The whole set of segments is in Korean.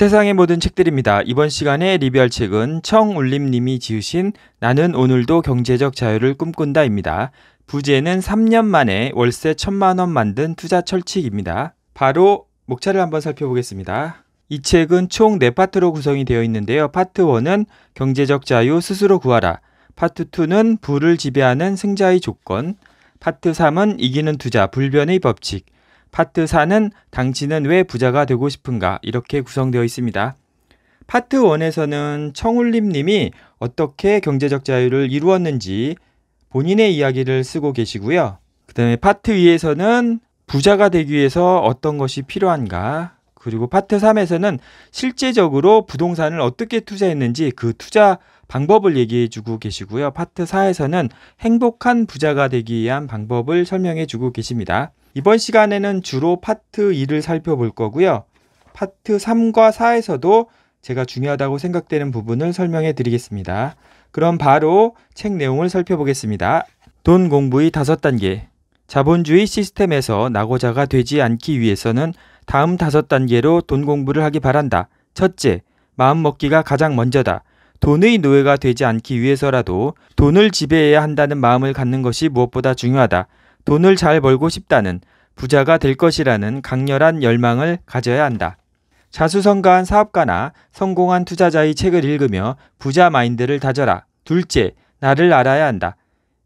세상의 모든 책들입니다. 이번 시간에 리뷰할 책은 청울림님이 지으신 나는 오늘도 경제적 자유를 꿈꾼다입니다. 부제는 3년 만에 월세 1천만 원 만든 투자 철칙입니다. 바로 목차를 한번 살펴보겠습니다. 이 책은 총 4파트로 구성이 되어 있는데요. 파트 1은 경제적 자유 스스로 구하라. 파트 2는 부를 지배하는 승자의 조건. 파트 3은 이기는 투자 불변의 법칙. 파트 4는 당신은 왜 부자가 되고 싶은가 이렇게 구성되어 있습니다. 파트 1에서는 청울림 님이 어떻게 경제적 자유를 이루었는지 본인의 이야기를 쓰고 계시고요. 그 다음에 파트 2에서는 부자가 되기 위해서 어떤 것이 필요한가 그리고 파트 3에서는 실제적으로 부동산을 어떻게 투자했는지 그 투자 방법을 얘기해 주고 계시고요. 파트 4에서는 행복한 부자가 되기 위한 방법을 설명해 주고 계십니다. 이번 시간에는 주로 파트 2를 살펴볼 거고요. 파트 3과 4에서도 제가 중요하다고 생각되는 부분을 설명해 드리겠습니다. 그럼 바로 책 내용을 살펴보겠습니다. 돈 공부의 5 단계. 자본주의 시스템에서 낙오자가 되지 않기 위해서는 다음 5 단계로 돈 공부를 하기 바란다. 첫째, 마음 먹기가 가장 먼저다. 돈의 노예가 되지 않기 위해서라도 돈을 지배해야 한다는 마음을 갖는 것이 무엇보다 중요하다. 돈을 잘 벌고 싶다는 부자가 될 것이라는 강렬한 열망을 가져야 한다. 자수성가한 사업가나 성공한 투자자의 책을 읽으며 부자 마인드를 다져라. 둘째, 나를 알아야 한다.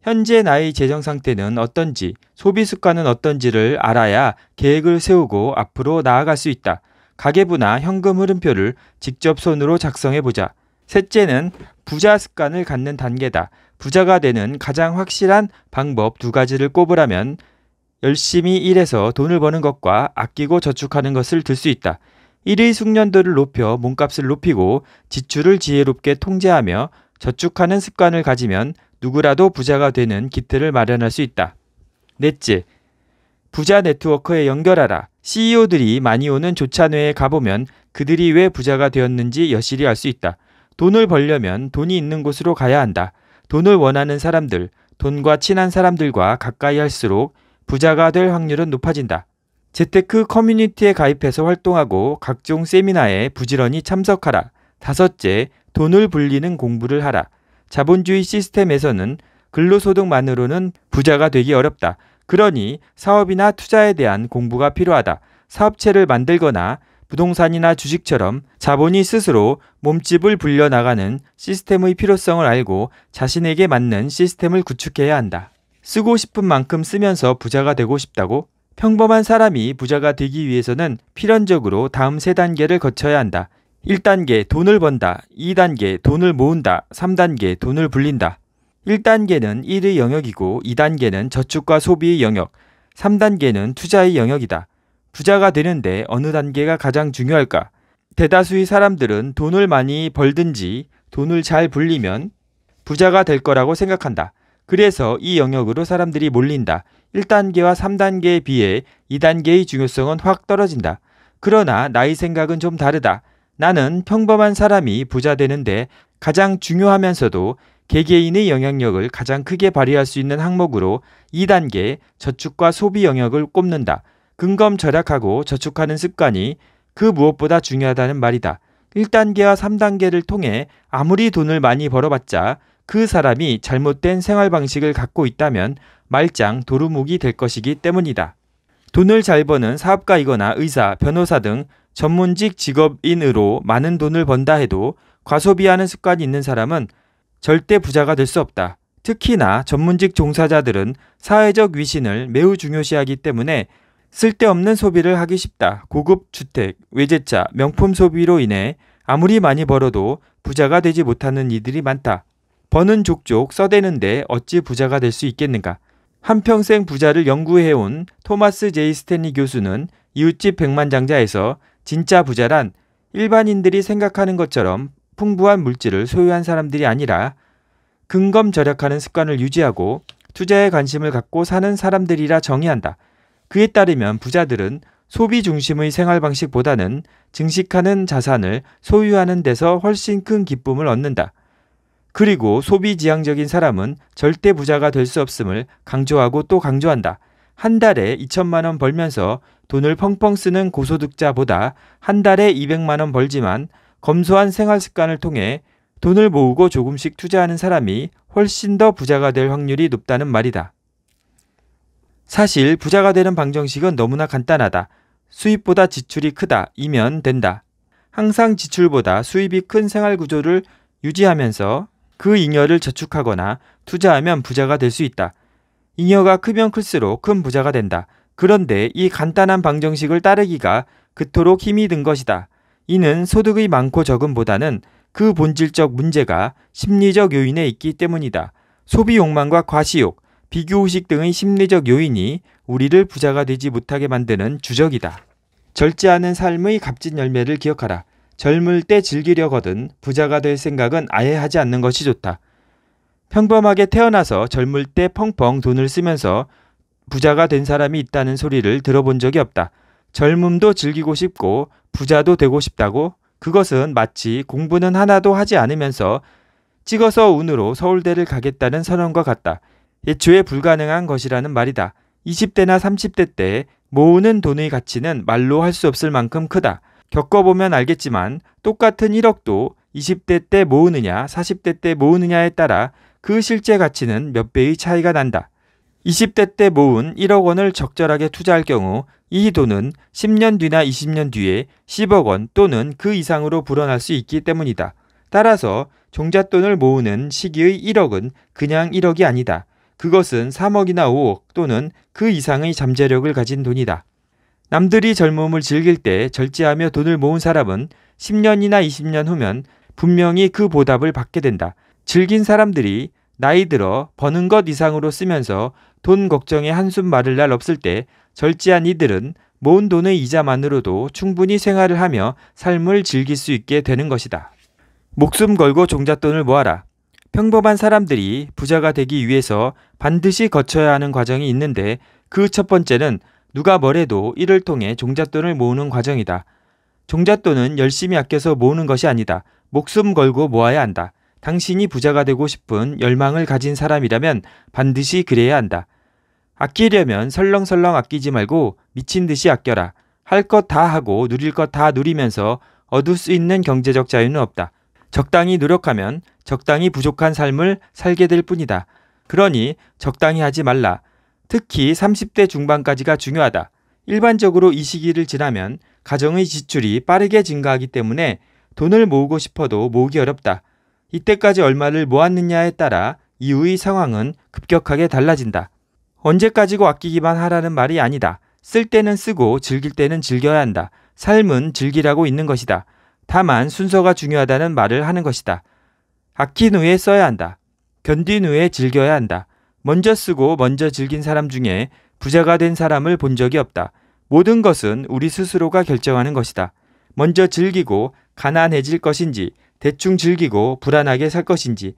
현재 나의 재정 상태는 어떤지, 소비 습관은 어떤지를 알아야 계획을 세우고 앞으로 나아갈 수 있다. 가계부나 현금 흐름표를 직접 손으로 작성해 보자. 셋째는 부자 습관을 갖는 단계다. 부자가 되는 가장 확실한 방법 두 가지를 꼽으라면 열심히 일해서 돈을 버는 것과 아끼고 저축하는 것을 들 수 있다. 일의 숙련도를 높여 몸값을 높이고 지출을 지혜롭게 통제하며 저축하는 습관을 가지면 누구라도 부자가 되는 기틀을 마련할 수 있다. 넷째, 부자 네트워크에 연결하라. CEO들이 많이 오는 조찬회에 가보면 그들이 왜 부자가 되었는지 여실히 알 수 있다. 돈을 벌려면 돈이 있는 곳으로 가야 한다. 돈을 원하는 사람들, 돈과 친한 사람들과 가까이 할수록 부자가 될 확률은 높아진다. 재테크 커뮤니티에 가입해서 활동하고 각종 세미나에 부지런히 참석하라. 다섯째, 돈을 불리는 공부를 하라. 자본주의 시스템에서는 근로소득만으로는 부자가 되기 어렵다. 그러니 사업이나 투자에 대한 공부가 필요하다. 사업체를 만들거나 부동산이나 주식처럼 자본이 스스로 몸집을 불려나가는 시스템의 필요성을 알고 자신에게 맞는 시스템을 구축해야 한다. 쓰고 싶은 만큼 쓰면서 부자가 되고 싶다고? 평범한 사람이 부자가 되기 위해서는 필연적으로 다음 세 단계를 거쳐야 한다. 1단계 돈을 번다. 2단계 돈을 모은다. 3단계 돈을 불린다. 1단계는 일의 영역이고 2단계는 저축과 소비의 영역, 3단계는 투자의 영역이다. 부자가 되는데 어느 단계가 가장 중요할까? 대다수의 사람들은 돈을 많이 벌든지 돈을 잘 불리면 부자가 될 거라고 생각한다. 그래서 이 영역으로 사람들이 몰린다. 1단계와 3단계에 비해 2단계의 중요성은 확 떨어진다. 그러나 나의 생각은 좀 다르다. 나는 평범한 사람이 부자 되는데 가장 중요하면서도 개개인의 영향력을 가장 크게 발휘할 수 있는 항목으로 2단계 저축과 소비 영역을 꼽는다. 근검 절약하고 저축하는 습관이 그 무엇보다 중요하다는 말이다. 1단계와 3단계를 통해 아무리 돈을 많이 벌어봤자 그 사람이 잘못된 생활 방식을 갖고 있다면 말짱 도루묵이 될 것이기 때문이다. 돈을 잘 버는 사업가이거나 의사, 변호사 등 전문직 직업인으로 많은 돈을 번다 해도 과소비하는 습관이 있는 사람은 절대 부자가 될 수 없다. 특히나 전문직 종사자들은 사회적 위신을 매우 중요시하기 때문에 쓸데없는 소비를 하기 쉽다. 고급 주택, 외제차, 명품 소비로 인해 아무리 많이 벌어도 부자가 되지 못하는 이들이 많다. 버는 족족 써대는데 어찌 부자가 될 수 있겠는가? 한평생 부자를 연구해온 토마스 제이 스탠리 교수는 이웃집 백만장자에서 진짜 부자란 일반인들이 생각하는 것처럼 풍부한 물질을 소유한 사람들이 아니라 근검 절약하는 습관을 유지하고 투자에 관심을 갖고 사는 사람들이라 정의한다. 그에 따르면 부자들은 소비 중심의 생활 방식보다는 증식하는 자산을 소유하는 데서 훨씬 큰 기쁨을 얻는다. 그리고 소비 지향적인 사람은 절대 부자가 될 수 없음을 강조하고 또 강조한다. 한 달에 2천만 원 벌면서 돈을 펑펑 쓰는 고소득자보다 한 달에 200만 원 벌지만 검소한 생활 습관을 통해 돈을 모으고 조금씩 투자하는 사람이 훨씬 더 부자가 될 확률이 높다는 말이다. 사실 부자가 되는 방정식은 너무나 간단하다. 수입보다 지출이 크다. 이면 된다. 항상 지출보다 수입이 큰 생활 구조를 유지하면서 그 잉여를 저축하거나 투자하면 부자가 될 수 있다. 잉여가 크면 클수록 큰 부자가 된다. 그런데 이 간단한 방정식을 따르기가 그토록 힘이 든 것이다. 이는 소득이 많고 적음보다는 그 본질적 문제가 심리적 요인에 있기 때문이다. 소비 욕망과 과시욕, 비교의식 등의 심리적 요인이 우리를 부자가 되지 못하게 만드는 주적이다. 절제하는 삶의 값진 열매를 기억하라. 젊을 때 즐기려거든 부자가 될 생각은 아예 하지 않는 것이 좋다. 평범하게 태어나서 젊을 때 펑펑 돈을 쓰면서 부자가 된 사람이 있다는 소리를 들어본 적이 없다. 젊음도 즐기고 싶고 부자도 되고 싶다고 그것은 마치 공부는 하나도 하지 않으면서 찍어서 운으로 서울대를 가겠다는 선언과 같다. 예초에 불가능한 것이라는 말이다. 20대나 30대 때 모으는 돈의 가치는 말로 할 수 없을 만큼 크다. 겪어보면 알겠지만 똑같은 1억도 20대 때 모으느냐 40대 때 모으느냐에 따라 그 실제 가치는 몇 배의 차이가 난다. 20대 때 모은 1억 원을 적절하게 투자할 경우 이 돈은 10년 뒤나 20년 뒤에 10억 원 또는 그 이상으로 불어날 수 있기 때문이다. 따라서 종잣돈을 모으는 시기의 1억은 그냥 1억이 아니다. 그것은 3억이나 5억 또는 그 이상의 잠재력을 가진 돈이다. 남들이 젊음을 즐길 때 절제하며 돈을 모은 사람은 10년이나 20년 후면 분명히 그 보답을 받게 된다. 즐긴 사람들이 나이 들어 버는 것 이상으로 쓰면서 돈 걱정에 한숨 마를 날 없을 때 절제한 이들은 모은 돈의 이자만으로도 충분히 생활을 하며 삶을 즐길 수 있게 되는 것이다. 목숨 걸고 종잣돈을 모아라. 평범한 사람들이 부자가 되기 위해서 반드시 거쳐야 하는 과정이 있는데 그 첫 번째는 누가 뭐래도 이를 통해 종잣돈을 모으는 과정이다. 종잣돈은 열심히 아껴서 모으는 것이 아니다. 목숨 걸고 모아야 한다. 당신이 부자가 되고 싶은 열망을 가진 사람이라면 반드시 그래야 한다. 아끼려면 설렁설렁 아끼지 말고 미친 듯이 아껴라. 할 것 다 하고 누릴 것 다 누리면서 얻을 수 있는 경제적 자유는 없다. 적당히 노력하면 적당히 부족한 삶을 살게 될 뿐이다. 그러니 적당히 하지 말라. 특히 30대 중반까지가 중요하다. 일반적으로 이 시기를 지나면 가정의 지출이 빠르게 증가하기 때문에 돈을 모으고 싶어도 모으기 어렵다. 이때까지 얼마를 모았느냐에 따라 이후의 상황은 급격하게 달라진다. 언제까지고 아끼기만 하라는 말이 아니다. 쓸 때는 쓰고 즐길 때는 즐겨야 한다. 삶은 즐기라고 있는 것이다. 다만 순서가 중요하다는 말을 하는 것이다. 아낀 후에 써야 한다. 견딘 후에 즐겨야 한다. 먼저 쓰고 먼저 즐긴 사람 중에 부자가 된 사람을 본 적이 없다. 모든 것은 우리 스스로가 결정하는 것이다. 먼저 즐기고 가난해질 것인지, 대충 즐기고 불안하게 살 것인지,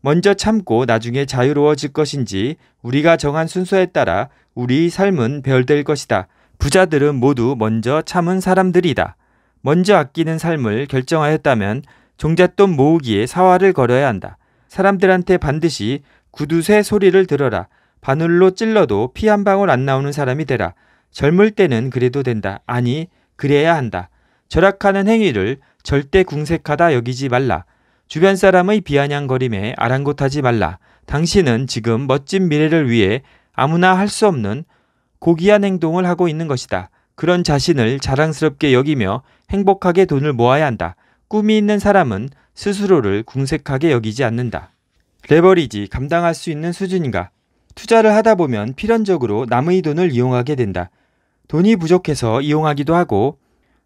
먼저 참고 나중에 자유로워질 것인지 우리가 정한 순서에 따라 우리 삶은 배열될 것이다. 부자들은 모두 먼저 참은 사람들이다. 먼저 아끼는 삶을 결정하였다면 종잣돈 모으기에 사활을 걸어야 한다. 사람들한테 반드시 구두쇠 소리를 들어라. 바늘로 찔러도 피 한 방울 안 나오는 사람이 되라. 젊을 때는 그래도 된다. 아니, 그래야 한다. 절약하는 행위를 절대 궁색하다 여기지 말라. 주변 사람의 비아냥거림에 아랑곳하지 말라. 당신은 지금 멋진 미래를 위해 아무나 할 수 없는 고귀한 행동을 하고 있는 것이다. 그런 자신을 자랑스럽게 여기며 행복하게 돈을 모아야 한다. 꿈이 있는 사람은 스스로를 궁색하게 여기지 않는다. 레버리지 감당할 수 있는 수준인가? 투자를 하다 보면 필연적으로 남의 돈을 이용하게 된다. 돈이 부족해서 이용하기도 하고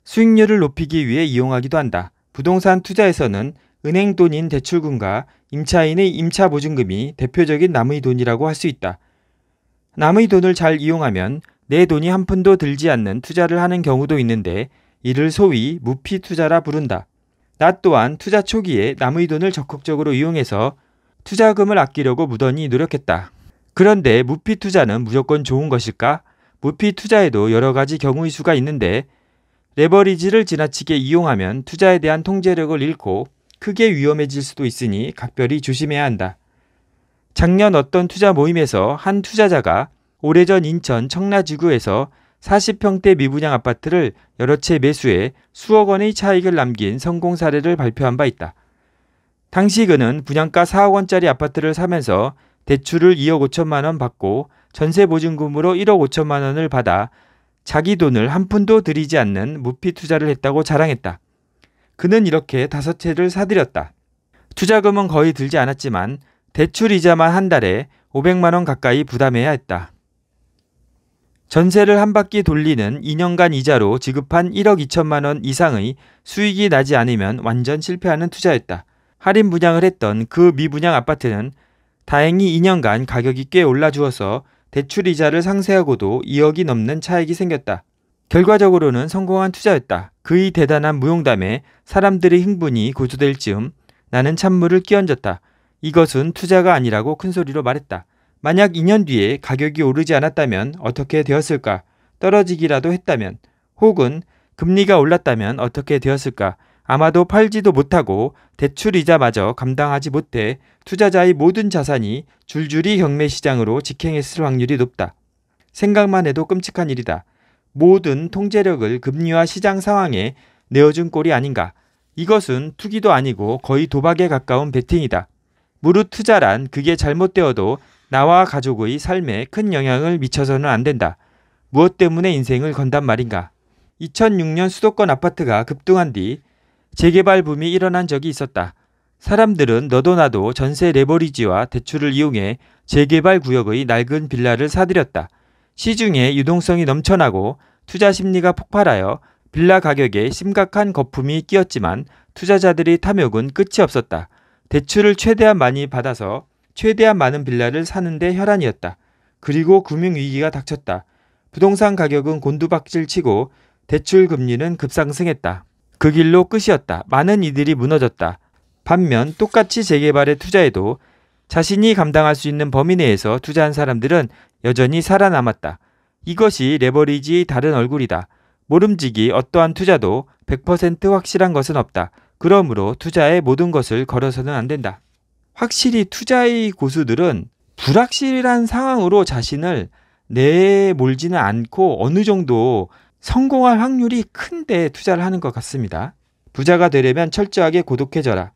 수익률을 높이기 위해 이용하기도 한다. 부동산 투자에서는 은행 돈인 대출금과 임차인의 임차 보증금이 대표적인 남의 돈이라고 할 수 있다. 남의 돈을 잘 이용하면 내 돈이 한 푼도 들지 않는 투자를 하는 경우도 있는데 이를 소위 무피 투자라 부른다. 나 또한 투자 초기에 남의 돈을 적극적으로 이용해서 투자금을 아끼려고 무던히 노력했다. 그런데 무피 투자는 무조건 좋은 것일까? 무피 투자에도 여러 가지 경우의 수가 있는데 레버리지를 지나치게 이용하면 투자에 대한 통제력을 잃고 크게 위험해질 수도 있으니 각별히 조심해야 한다. 작년 어떤 투자 모임에서 한 투자자가 오래전 인천 청라지구에서 40평대 미분양 아파트를 여러 채 매수해 수억 원의 차익을 남긴 성공 사례를 발표한 바 있다. 당시 그는 분양가 4억 원짜리 아파트를 사면서 대출을 2억 5천만 원 받고 전세 보증금으로 1억 5천만 원을 받아 자기 돈을 한 푼도 들이지 않는 무피 투자를 했다고 자랑했다. 그는 이렇게 다섯 채를 사들였다. 투자금은 거의 들지 않았지만 대출 이자만 한 달에 500만 원 가까이 부담해야 했다. 전세를 한 바퀴 돌리는 2년간 이자로 지급한 1억 2천만 원 이상의 수익이 나지 않으면 완전 실패하는 투자였다. 할인 분양을 했던 그 미분양 아파트는 다행히 2년간 가격이 꽤 올라주어서 대출 이자를 상쇄하고도 2억이 넘는 차액이 생겼다. 결과적으로는 성공한 투자였다. 그의 대단한 무용담에 사람들의 흥분이 고조될 즈음 나는 찬물을 끼얹었다. 이것은 투자가 아니라고 큰소리로 말했다. 만약 2년 뒤에 가격이 오르지 않았다면 어떻게 되었을까? 떨어지기라도 했다면 혹은 금리가 올랐다면 어떻게 되었을까? 아마도 팔지도 못하고 대출 이자마저 감당하지 못해 투자자의 모든 자산이 줄줄이 경매 시장으로 직행했을 확률이 높다. 생각만 해도 끔찍한 일이다. 모든 통제력을 금리와 시장 상황에 내어준 꼴이 아닌가. 이것은 투기도 아니고 거의 도박에 가까운 베팅이다. 무릇 투자란 그게 잘못되어도 나와 가족의 삶에 큰 영향을 미쳐서는 안 된다. 무엇 때문에 인생을 건단 말인가? 2006년 수도권 아파트가 급등한 뒤 재개발 붐이 일어난 적이 있었다. 사람들은 너도 나도 전세 레버리지와 대출을 이용해 재개발 구역의 낡은 빌라를 사들였다. 시중에 유동성이 넘쳐나고 투자 심리가 폭발하여 빌라 가격에 심각한 거품이 끼었지만 투자자들의 탐욕은 끝이 없었다. 대출을 최대한 많이 받아서 최대한 많은 빌라를 사는데 혈안이었다. 그리고 금융위기가 닥쳤다. 부동산 가격은 곤두박질 치고 대출 금리는 급상승했다. 그 길로 끝이었다. 많은 이들이 무너졌다. 반면 똑같이 재개발에 투자해도 자신이 감당할 수 있는 범위 내에서 투자한 사람들은 여전히 살아남았다. 이것이 레버리지의 다른 얼굴이다. 모름지기 어떠한 투자도 100% 확실한 것은 없다. 그러므로 투자에 모든 것을 걸어서는 안 된다. 확실히 투자의 고수들은 불확실한 상황으로 자신을 내몰지는 않고 어느 정도 성공할 확률이 큰데 투자를 하는 것 같습니다. 부자가 되려면 철저하게 고독해져라.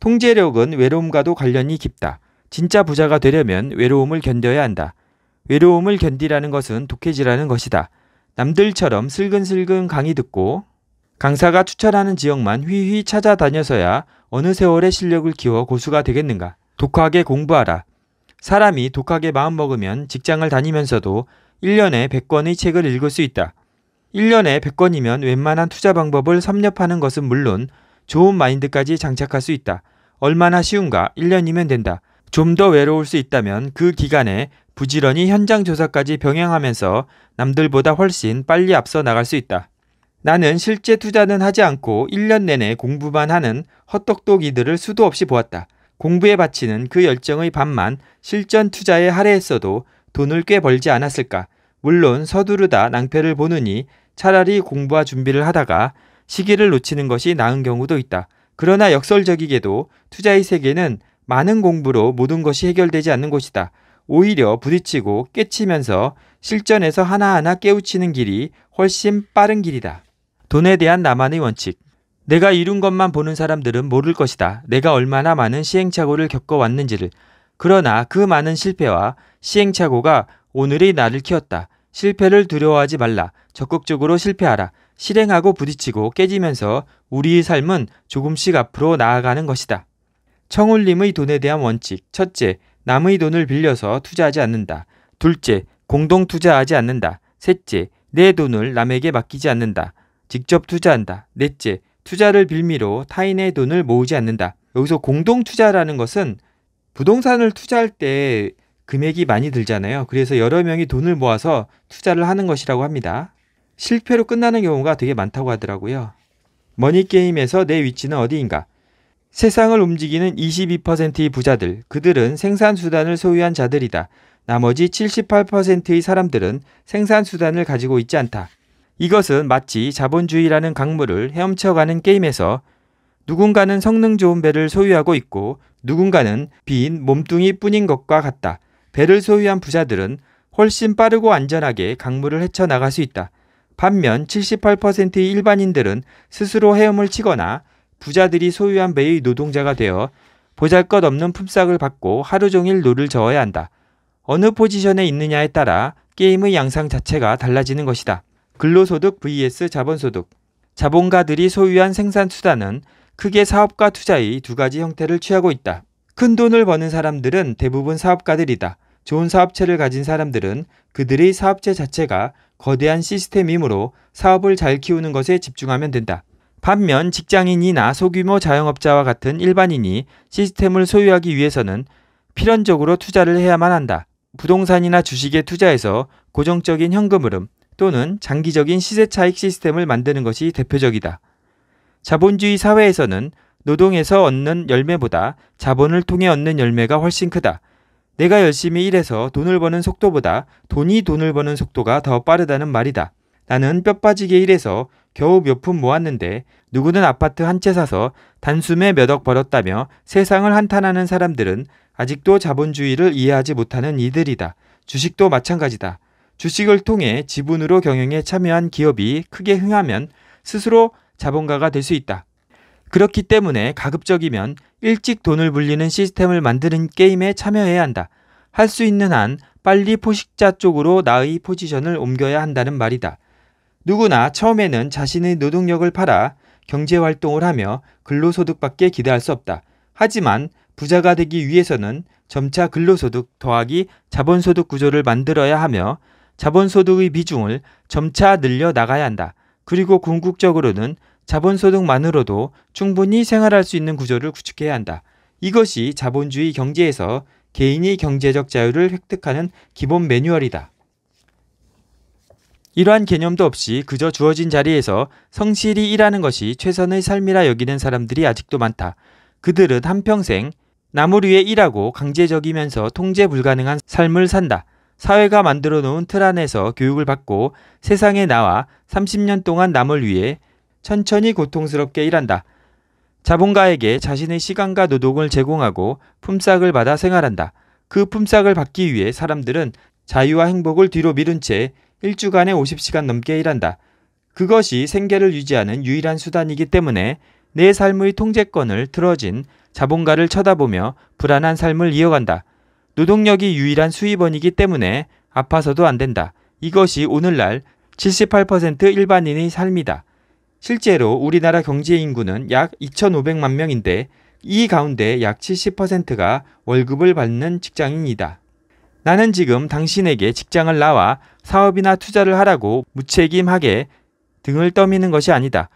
통제력은 외로움과도 관련이 깊다. 진짜 부자가 되려면 외로움을 견뎌야 한다. 외로움을 견디라는 것은 독해지라는 것이다. 남들처럼 슬근슬근 강의 듣고 강사가 추천하는 지역만 휘휘 찾아다녀서야 어느 세월에 실력을 키워 고수가 되겠는가. 독하게 공부하라. 사람이 독하게 마음먹으면 직장을 다니면서도 1년에 100권의 책을 읽을 수 있다. 1년에 100권이면 웬만한 투자 방법을 섭렵하는 것은 물론 좋은 마인드까지 장착할 수 있다. 얼마나 쉬운가 1년이면 된다. 좀 더 외로울 수 있다면 그 기간에 부지런히 현장 조사까지 병행하면서 남들보다 훨씬 빨리 앞서 나갈 수 있다. 나는 실제 투자는 하지 않고 1년 내내 공부만 하는 헛똑똑이들을 수도 없이 보았다. 공부에 바치는 그 열정의 반만 실전 투자에 할애했어도 돈을 꽤 벌지 않았을까. 물론 서두르다 낭패를 보느니 차라리 공부와 준비를 하다가 시기를 놓치는 것이 나은 경우도 있다. 그러나 역설적이게도 투자의 세계는 많은 공부로 모든 것이 해결되지 않는 곳이다. 오히려 부딪히고 깨치면서 실전에서 하나하나 깨우치는 길이 훨씬 빠른 길이다. 돈에 대한 나만의 원칙. 내가 이룬 것만 보는 사람들은 모를 것이다. 내가 얼마나 많은 시행착오를 겪어왔는지를. 그러나 그 많은 실패와 시행착오가 오늘의 나를 키웠다. 실패를 두려워하지 말라. 적극적으로 실패하라. 실행하고 부딪히고 깨지면서 우리의 삶은 조금씩 앞으로 나아가는 것이다. 청울림의 돈에 대한 원칙. 첫째, 남의 돈을 빌려서 투자하지 않는다. 둘째, 공동 투자하지 않는다. 셋째, 내 돈을 남에게 맡기지 않는다. 직접 투자한다. 넷째, 투자를 빌미로 타인의 돈을 모으지 않는다. 여기서 공동 투자라는 것은 부동산을 투자할 때 금액이 많이 들잖아요. 그래서 여러 명이 돈을 모아서 투자를 하는 것이라고 합니다. 실패로 끝나는 경우가 되게 많다고 하더라고요. 머니게임에서 내 위치는 어디인가? 세상을 움직이는 22%의 부자들, 그들은 생산수단을 소유한 자들이다. 나머지 78%의 사람들은 생산수단을 가지고 있지 않다. 이것은 마치 자본주의라는 강물을 헤엄쳐가는 게임에서 누군가는 성능 좋은 배를 소유하고 있고 누군가는 빈 몸뚱이 뿐인 것과 같다. 배를 소유한 부자들은 훨씬 빠르고 안전하게 강물을 헤쳐나갈 수 있다. 반면 78%의 일반인들은 스스로 헤엄을 치거나 부자들이 소유한 배의 노동자가 되어 보잘 것 없는 품삯을 받고 하루 종일 노를 저어야 한다. 어느 포지션에 있느냐에 따라 게임의 양상 자체가 달라지는 것이다. 근로소득 vs 자본소득. 자본가들이 소유한 생산 수단은 크게 사업과 투자의 두 가지 형태를 취하고 있다. 큰 돈을 버는 사람들은 대부분 사업가들이다. 좋은 사업체를 가진 사람들은 그들의 사업체 자체가 거대한 시스템이므로 사업을 잘 키우는 것에 집중하면 된다. 반면 직장인이나 소규모 자영업자와 같은 일반인이 시스템을 소유하기 위해서는 필연적으로 투자를 해야만 한다. 부동산이나 주식에 투자해서 고정적인 현금 흐름, 또는 장기적인 시세 차익 시스템을 만드는 것이 대표적이다. 자본주의 사회에서는 노동에서 얻는 열매보다 자본을 통해 얻는 열매가 훨씬 크다. 내가 열심히 일해서 돈을 버는 속도보다 돈이 돈을 버는 속도가 더 빠르다는 말이다. 나는 뼈 빠지게 일해서 겨우 몇 푼 모았는데 누구는 아파트 한 채 사서 단숨에 몇 억 벌었다며 세상을 한탄하는 사람들은 아직도 자본주의를 이해하지 못하는 이들이다. 주식도 마찬가지다. 주식을 통해 지분으로 경영에 참여한 기업이 크게 흥하면 스스로 자본가가 될 수 있다. 그렇기 때문에 가급적이면 일찍 돈을 불리는 시스템을 만드는 게임에 참여해야 한다. 할 수 있는 한 빨리 포식자 쪽으로 나의 포지션을 옮겨야 한다는 말이다. 누구나 처음에는 자신의 노동력을 팔아 경제 활동을 하며 근로소득밖에 기대할 수 없다. 하지만 부자가 되기 위해서는 점차 근로소득 더하기 자본소득 구조를 만들어야 하며 자본소득의 비중을 점차 늘려 나가야 한다. 그리고 궁극적으로는 자본소득만으로도 충분히 생활할 수 있는 구조를 구축해야 한다. 이것이 자본주의 경제에서 개인이 경제적 자유를 획득하는 기본 매뉴얼이다. 이러한 개념도 없이 그저 주어진 자리에서 성실히 일하는 것이 최선의 삶이라 여기는 사람들이 아직도 많다. 그들은 한평생 나무 위에 일하고 강제적이면서 통제 불가능한 삶을 산다. 사회가 만들어 놓은 틀 안에서 교육을 받고 세상에 나와 30년 동안 남을 위해 천천히 고통스럽게 일한다. 자본가에게 자신의 시간과 노동을 제공하고 품삯을 받아 생활한다. 그 품삯을 받기 위해 사람들은 자유와 행복을 뒤로 미룬 채 일주간에 50시간 넘게 일한다. 그것이 생계를 유지하는 유일한 수단이기 때문에 내 삶의 통제권을 틀어진 자본가를 쳐다보며 불안한 삶을 이어간다. 노동력이 유일한 수입원이기 때문에 아파서도 안 된다. 이것이 오늘날 78% 일반인의 삶이다. 실제로 우리나라 경제 인구는 약 2,500만 명인데 이 가운데 약 70%가 월급을 받는 직장인이다. 나는 지금 당신에게 직장을 나와 사업이나 투자를 하라고 무책임하게 등을 떠미는 것이 아니다.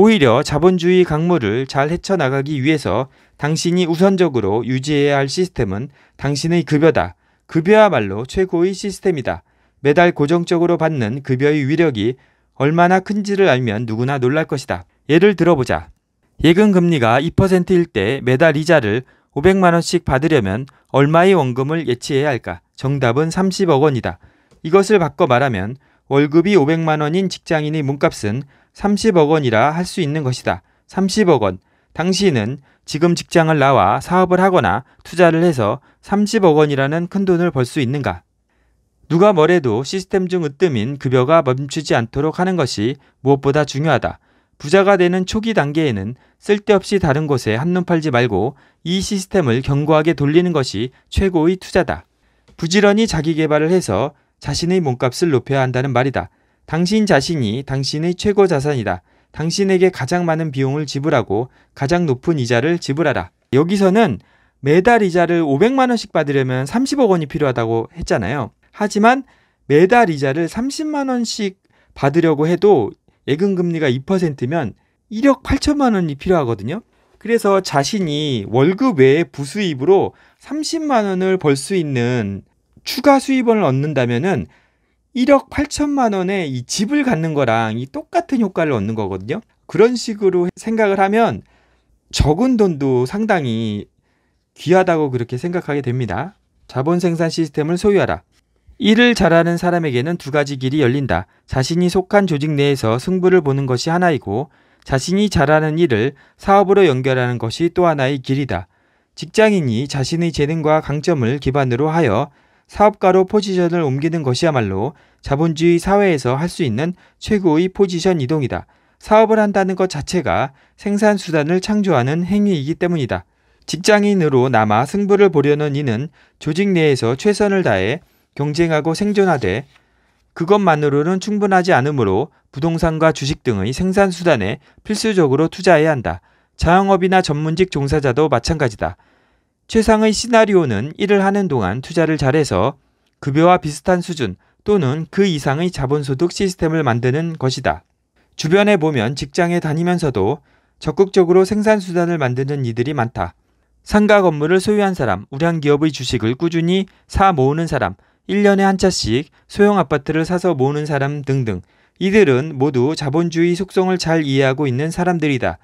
오히려 자본주의 강물을 잘 헤쳐나가기 위해서 당신이 우선적으로 유지해야 할 시스템은 당신의 급여다. 급여야말로 최고의 시스템이다. 매달 고정적으로 받는 급여의 위력이 얼마나 큰지를 알면 누구나 놀랄 것이다. 예를 들어보자. 예금 금리가 2%일 때 매달 이자를 500만원씩 받으려면 얼마의 원금을 예치해야 할까? 정답은 30억 원이다. 이것을 바꿔 말하면 월급이 500만원인 직장인의 몸값은 30억 원이라 할 수 있는 것이다. 30억 원. 당신은 지금 직장을 나와 사업을 하거나 투자를 해서 30억 원이라는 큰 돈을 벌 수 있는가? 누가 뭐래도 시스템 중 으뜸인 급여가 멈추지 않도록 하는 것이 무엇보다 중요하다. 부자가 되는 초기 단계에는 쓸데없이 다른 곳에 한눈 팔지 말고 이 시스템을 견고하게 돌리는 것이 최고의 투자다. 부지런히 자기 개발을 해서 자신의 몸값을 높여야 한다는 말이다. 당신 자신이 당신의 최고 자산이다. 당신에게 가장 많은 비용을 지불하고 가장 높은 이자를 지불하라. 여기서는 매달 이자를 500만 원씩 받으려면 30억 원이 필요하다고 했잖아요. 하지만 매달 이자를 30만 원씩 받으려고 해도 예금 금리가 2%면 1억 8천만 원이 필요하거든요. 그래서 자신이 월급 외에 부수입으로 30만 원을 벌 수 있는 추가 수입원을 얻는다면은 1억 8천만 원에 이 집을 갖는 거랑 이 똑같은 효과를 얻는 거거든요. 그런 식으로 생각을 하면 적은 돈도 상당히 귀하다고 그렇게 생각하게 됩니다. 자본 생산 시스템을 소유하라. 일을 잘하는 사람에게는 두 가지 길이 열린다. 자신이 속한 조직 내에서 승부를 보는 것이 하나이고 자신이 잘하는 일을 사업으로 연결하는 것이 또 하나의 길이다. 직장인이 자신의 재능과 강점을 기반으로 하여 사업가로 포지션을 옮기는 것이야말로 자본주의 사회에서 할 수 있는 최고의 포지션 이동이다. 사업을 한다는 것 자체가 생산 수단을 창조하는 행위이기 때문이다. 직장인으로 남아 승부를 보려는 이는 조직 내에서 최선을 다해 경쟁하고 생존하되 그것만으로는 충분하지 않으므로 부동산과 주식 등의 생산 수단에 필수적으로 투자해야 한다. 자영업이나 전문직 종사자도 마찬가지다. 최상의 시나리오는 일을 하는 동안 투자를 잘해서 급여와 비슷한 수준 또는 그 이상의 자본소득 시스템을 만드는 것이다. 주변에 보면 직장에 다니면서도 적극적으로 생산수단을 만드는 이들이 많다. 상가 건물을 소유한 사람, 우량기업의 주식을 꾸준히 사 모으는 사람, 1년에 한 차씩 소형 아파트를 사서 모으는 사람 등등. 이들은 모두 자본주의 속성을 잘 이해하고 있는 사람들이다.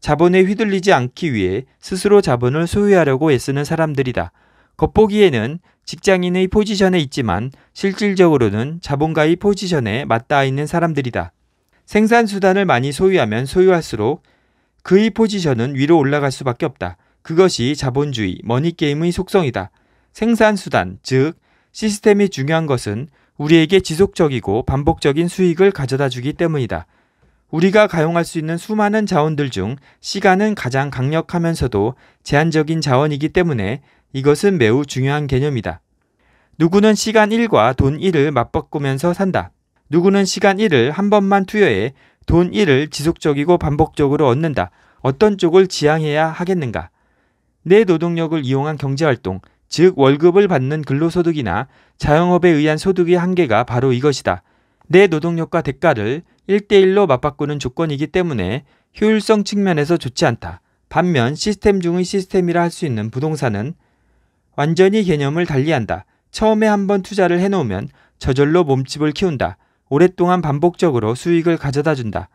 자본에 휘둘리지 않기 위해 스스로 자본을 소유하려고 애쓰는 사람들이다. 겉보기에는 직장인의 포지션에 있지만 실질적으로는 자본가의 포지션에 맞닿아 있는 사람들이다. 생산수단을 많이 소유하면 소유할수록 그의 포지션은 위로 올라갈 수밖에 없다. 그것이 자본주의, 머니게임의 속성이다. 생산수단, 즉, 시스템이 중요한 것은 우리에게 지속적이고 반복적인 수익을 가져다 주기 때문이다. 우리가 가용할 수 있는 수많은 자원들 중 시간은 가장 강력하면서도 제한적인 자원이기 때문에 이것은 매우 중요한 개념이다. 누구는 시간 1과 돈 1을 맞바꾸면서 산다. 누구는 시간 1을 한 번만 투여해 돈 1을 지속적이고 반복적으로 얻는다. 어떤 쪽을 지향해야 하겠는가? 내 노동력을 이용한 경제활동, 즉 월급을 받는 근로소득이나 자영업에 의한 소득의 한계가 바로 이것이다. 내 노동력과 대가를 1대1로 맞바꾸는 조건이기 때문에 효율성 측면에서 좋지 않다. 반면 시스템 중의 시스템이라 할 수 있는 부동산은 완전히 개념을 달리한다. 처음에 한번 투자를 해놓으면 저절로 몸집을 키운다. 오랫동안 반복적으로 수익을 가져다 준다.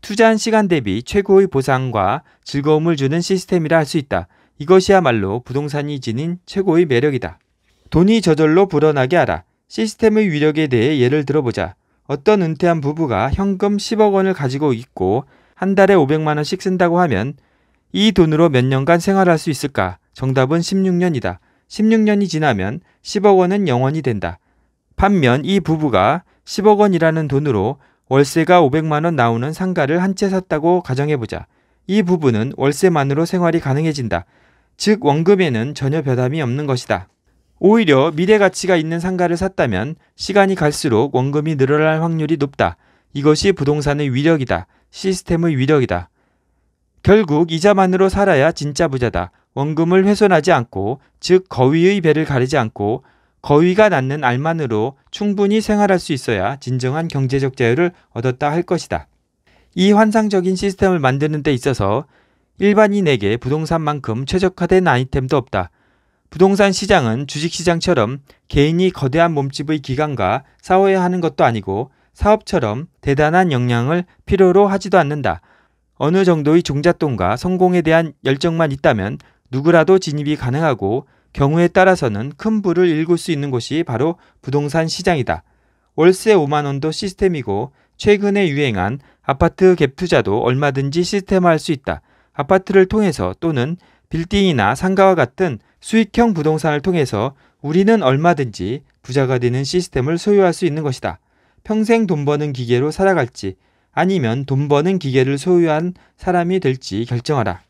투자한 시간 대비 최고의 보상과 즐거움을 주는 시스템이라 할 수 있다. 이것이야말로 부동산이 지닌 최고의 매력이다. 돈이 저절로 불어나게 하라. 시스템의 위력에 대해 예를 들어보자. 어떤 은퇴한 부부가 현금 10억 원을 가지고 있고 한 달에 500만 원씩 쓴다고 하면 이 돈으로 몇 년간 생활할 수 있을까? 정답은 16년이다. 16년이 지나면 10억 원은 영원이 된다. 반면 이 부부가 10억 원이라는 돈으로 월세가 500만 원 나오는 상가를 한 채 샀다고 가정해보자. 이 부부는 월세만으로 생활이 가능해진다. 즉 원금에는 전혀 변함이 없는 것이다. 오히려 미래 가치가 있는 상가를 샀다면 시간이 갈수록 원금이 늘어날 확률이 높다. 이것이 부동산의 위력이다. 시스템의 위력이다. 결국 이자만으로 살아야 진짜 부자다. 원금을 훼손하지 않고 즉 거위의 배를 가리지 않고 거위가 낳는 알만으로 충분히 생활할 수 있어야 진정한 경제적 자유를 얻었다 할 것이다. 이 환상적인 시스템을 만드는 데 있어서 일반인에게 부동산만큼 최적화된 아이템도 없다. 부동산 시장은 주식시장처럼 개인이 거대한 몸집의 기관과 싸워야 하는 것도 아니고 사업처럼 대단한 역량을 필요로 하지도 않는다. 어느 정도의 종잣돈과 성공에 대한 열정만 있다면 누구라도 진입이 가능하고 경우에 따라서는 큰 부를 일굴 수 있는 곳이 바로 부동산 시장이다. 월세 5만원도 시스템이고 최근에 유행한 아파트 갭 투자도 얼마든지 시스템화할 수 있다. 아파트를 통해서 또는 빌딩이나 상가와 같은 수익형 부동산을 통해서 우리는 얼마든지 부자가 되는 시스템을 소유할 수 있는 것이다. 평생 돈 버는 기계로 살아갈지 아니면 돈 버는 기계를 소유한 사람이 될지 결정하라.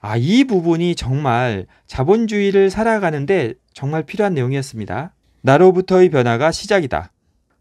아, 이 부분이 정말 자본주의를 살아가는데 정말 필요한 내용이었습니다. 나로부터의 변화가 시작이다.